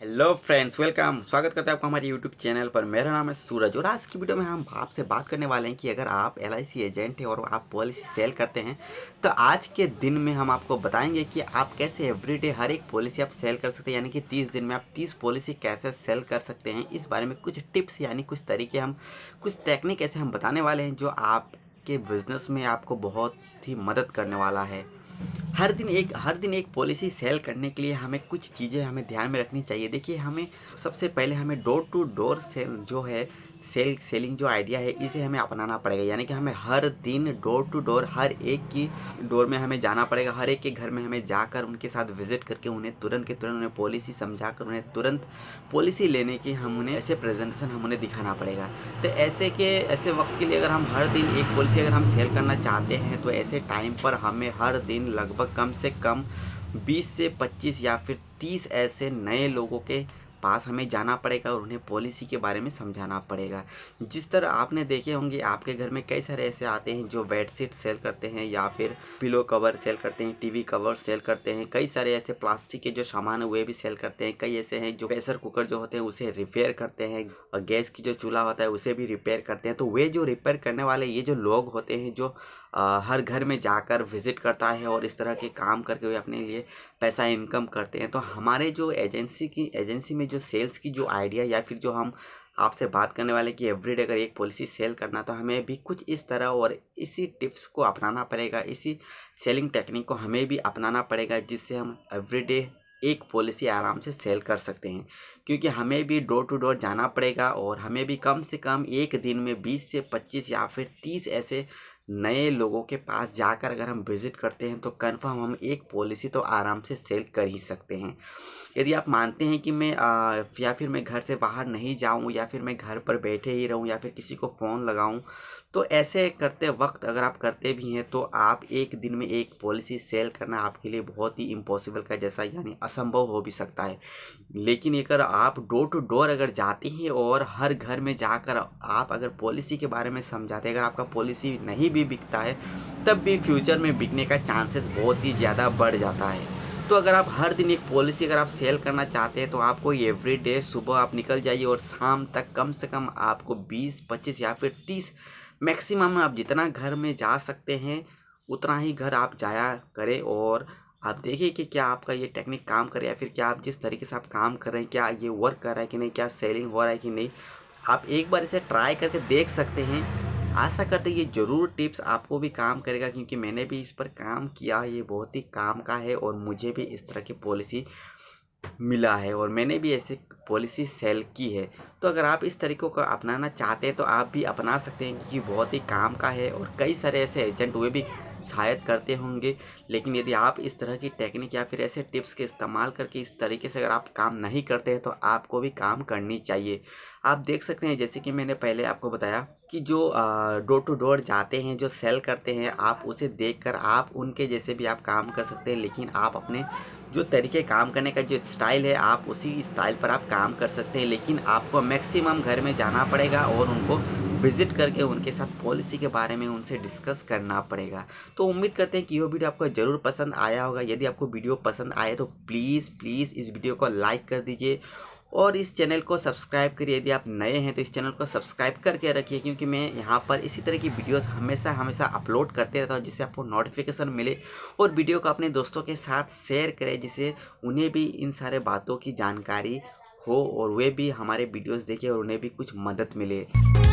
hello friends welcome स्वागत करते हैं आपका हमारे यूट्यूब चैनल पर मेरा नाम है सूरज और आज की वीडियो में हम आपसे बात करने वाले हैं कि अगर आप एल एजेंट हैं और आप पॉलिसी सेल करते हैं तो आज के दिन में हम आपको बताएंगे कि आप कैसे एवरीडे हर एक पॉलिसी आप सेल कर सकते हैं यानी कि तीस दिन में आप तीस पॉलिसी कैसे सेल कर सकते हैं इस बारे में कुछ टिप्स यानी कुछ तरीके हम कुछ टेक्निक ऐसे हम बताने वाले हैं जो आपके बिजनेस में आपको बहुत ही मदद करने वाला है हर दिन एक हर दिन एक पॉलिसी सेल करने के लिए हमें कुछ चीज़ें हमें ध्यान में रखनी चाहिए देखिए हमें सबसे पहले हमें डोर टू डोर सेल जो है सेल सेलिंग जो आइडिया है इसे हमें अपनाना पड़ेगा यानी कि हमें हर दिन डोर टू डोर हर एक की डोर में हमें जाना पड़ेगा हर एक के घर में हमें जाकर उनके साथ विजिट करके उन्हें तुरंत के तुरंत उन्हें पॉलिसी समझा कर उन्हें तुरंत पॉलिसी लेने की हम उन्हें ऐसे प्रेजेंटेशन हम उन्हें दिखाना पड़ेगा तो ऐसे के ऐसे वक्त के लिए अगर हम हर दिन एक पॉलिसी अगर हम सेल करना चाहते हैं तो ऐसे टाइम पर हमें हर दिन लगभग कम से कम बीस से पच्चीस या फिर तीस ऐसे नए लोगों के पास हमें जाना पड़ेगा और उन्हें पॉलिसी के बारे में समझाना पड़ेगा जिस तरह आपने देखे होंगे आपके घर में कई सारे ऐसे आते हैं जो बेडशीट सेल करते हैं या फिर पिलो कवर सेल करते हैं टीवी कवर सेल करते हैं कई सारे ऐसे प्लास्टिक के जो सामान है वे भी सेल करते हैं कई ऐसे हैं जो प्रेशर कुकर जो होते हैं उसे रिपेयर करते हैं और गैस की जो चूल्हा होता है उसे भी रिपेयर करते हैं तो वे जो रिपेयर करने वाले ये जो लोग होते हैं जो आ, हर घर में जाकर विजिट करता है और इस तरह के काम करके वे अपने लिए पैसा इनकम करते हैं तो हमारे जो एजेंसी की एजेंसी में अपनी जो सेल्स की जो आइडिया या फिर जो हम आपसे बात करने वाले कि एवरीडे अगर एक पॉलिसी सेल करना तो हमें भी कुछ इस तरह और इसी टिप्स को अपनाना पड़ेगा इसी सेलिंग टेक्निक को हमें भी अपनाना पड़ेगा जिससे हम एवरीडे एक पॉलिसी आराम से सेल कर सकते हैं क्योंकि हमें भी डोर टू डोर जाना पड़ेगा और हमें भी कम से कम एक दिन में 20 से 25 या फिर 30 ऐसे नए लोगों के पास जाकर अगर हम विज़िट करते हैं तो कन्फर्म हम एक पॉलिसी तो आराम से सेल कर ही सकते हैं यदि आप मानते हैं कि मैं आ, या फिर मैं घर से बाहर नहीं जाऊं या फिर मैं घर पर बैठे ही रहूं या फिर किसी को फ़ोन लगाऊं तो ऐसे करते वक्त अगर आप करते भी हैं तो आप एक दिन में एक पॉलिसी सेल करना आपके लिए बहुत ही इम्पॉसिबल का जैसा यानी असंभव हो भी सकता है लेकिन अगर आप डोर टू डोर अगर जाते हैं और हर घर में जाकर आप अगर पॉलिसी के बारे में समझाते हैं अगर आपका पॉलिसी नहीं भी बिकता है तब भी फ्यूचर में बिकने का चांसेस बहुत ही ज़्यादा बढ़ जाता है तो अगर आप हर दिन एक पॉलिसी अगर आप सेल करना चाहते हैं तो आपको एवरी डे सुबह आप निकल जाइए और शाम तक कम से कम आपको 20, 25 या फिर 30 मैक्सिमम आप जितना घर में जा सकते हैं उतना ही घर आप जाया करें और आप देखिए कि क्या आपका ये टेक्निक काम करे या फिर क्या आप जिस तरीके से आप काम कर रहे हैं क्या ये वर्क कर रहा है कि नहीं क्या सेलिंग हो रहा है कि नहीं आप एक बार इसे ट्राई करके देख सकते हैं आशा करते ये ज़रूर टिप्स आपको भी काम करेगा क्योंकि मैंने भी इस पर काम किया ये बहुत ही काम का है और मुझे भी इस तरह की पॉलिसी मिला है और मैंने भी ऐसे पॉलिसी सेल की है तो अगर आप इस तरीक़ों को अपनाना चाहते हैं तो आप भी अपना सकते हैं क्योंकि बहुत ही काम का है और कई सारे ऐसे एजेंट हुए भी शायद करते होंगे लेकिन यदि आप इस तरह की टेक्निक या फिर ऐसे टिप्स के इस्तेमाल करके इस तरीके से अगर आप काम नहीं करते हैं तो आपको भी काम करनी चाहिए आप देख सकते हैं जैसे कि मैंने पहले आपको बताया कि जो डोर टू डोर जाते हैं जो सेल करते हैं आप उसे कर आप उनके जैसे भी आप काम कर सकते हैं लेकिन आप अपने जो तरीके काम करने का जो स्टाइल है आप उसी स्टाइल पर आप काम कर सकते हैं लेकिन आपको मैक्सिमम घर में जाना पड़ेगा और उनको विजिट करके उनके साथ पॉलिसी के बारे में उनसे डिस्कस करना पड़ेगा तो उम्मीद करते हैं कि यह वीडियो आपको ज़रूर पसंद आया होगा यदि आपको वीडियो पसंद आए तो प्लीज़ प्लीज़ इस वीडियो को लाइक कर दीजिए और इस चैनल को सब्सक्राइब करिए यदि आप नए हैं तो इस चैनल को सब्सक्राइब करके रखिए क्योंकि मैं यहाँ पर इसी तरह की वीडियोस हमेशा हमेशा अपलोड करते रहता हूँ जिससे आपको नोटिफिकेशन मिले और वीडियो को अपने दोस्तों के साथ शेयर करें जिससे उन्हें भी इन सारे बातों की जानकारी हो और वे भी हमारे वीडियोज़ देखें और उन्हें भी कुछ मदद मिले